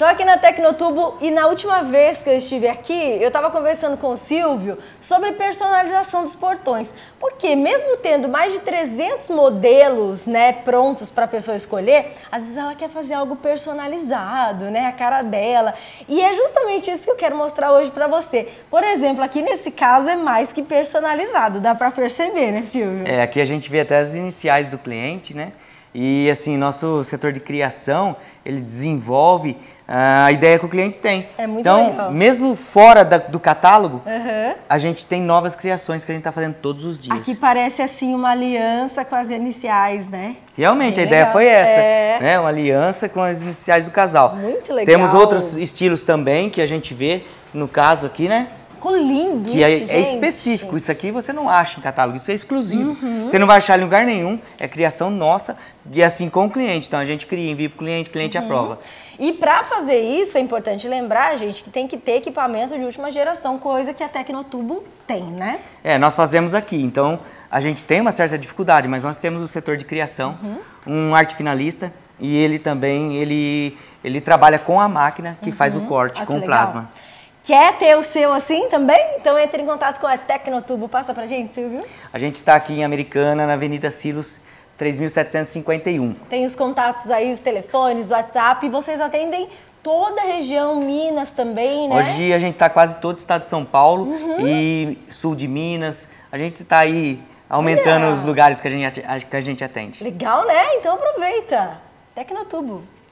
Estou aqui na Tecnotubo e na última vez que eu estive aqui, eu estava conversando com o Silvio sobre personalização dos portões. Porque mesmo tendo mais de 300 modelos né, prontos para a pessoa escolher, às vezes ela quer fazer algo personalizado, né, a cara dela. E é justamente isso que eu quero mostrar hoje para você. Por exemplo, aqui nesse caso é mais que personalizado, dá para perceber, né Silvio? É, aqui a gente vê até as iniciais do cliente, né? E assim, nosso setor de criação, ele desenvolve ah, a ideia que o cliente tem. É muito então, legal. mesmo fora da, do catálogo, uhum. a gente tem novas criações que a gente está fazendo todos os dias. Aqui parece assim uma aliança com as iniciais, né? Realmente, Bem a legal. ideia foi essa, é. né? Uma aliança com as iniciais do casal. Muito legal. Temos outros estilos também que a gente vê, no caso aqui, né? Ficou lindo que é, isso, é, gente. é específico. Isso aqui você não acha em catálogo, isso é exclusivo. Uhum. Você não vai achar em lugar nenhum, é criação nossa e é assim com o cliente. Então a gente cria, envia para o cliente, cliente uhum. aprova. E para fazer isso, é importante lembrar, gente, que tem que ter equipamento de última geração, coisa que a Tecnotubo tem, né? É, nós fazemos aqui. Então a gente tem uma certa dificuldade, mas nós temos o setor de criação, uhum. um arte finalista e ele também ele, ele trabalha com a máquina que faz o uhum. corte ah, com o plasma. Legal. Quer ter o seu assim também? Então entre em contato com a Tecnotubo. Passa pra gente, Silvio. A gente está aqui em Americana, na Avenida Silos 3751. Tem os contatos aí, os telefones, o WhatsApp. Vocês atendem toda a região, Minas também, né? Hoje a gente está quase todo o estado de São Paulo uhum. e sul de Minas. A gente está aí aumentando Olha. os lugares que a, gente, que a gente atende. Legal, né? Então aproveita. Tecnotubo.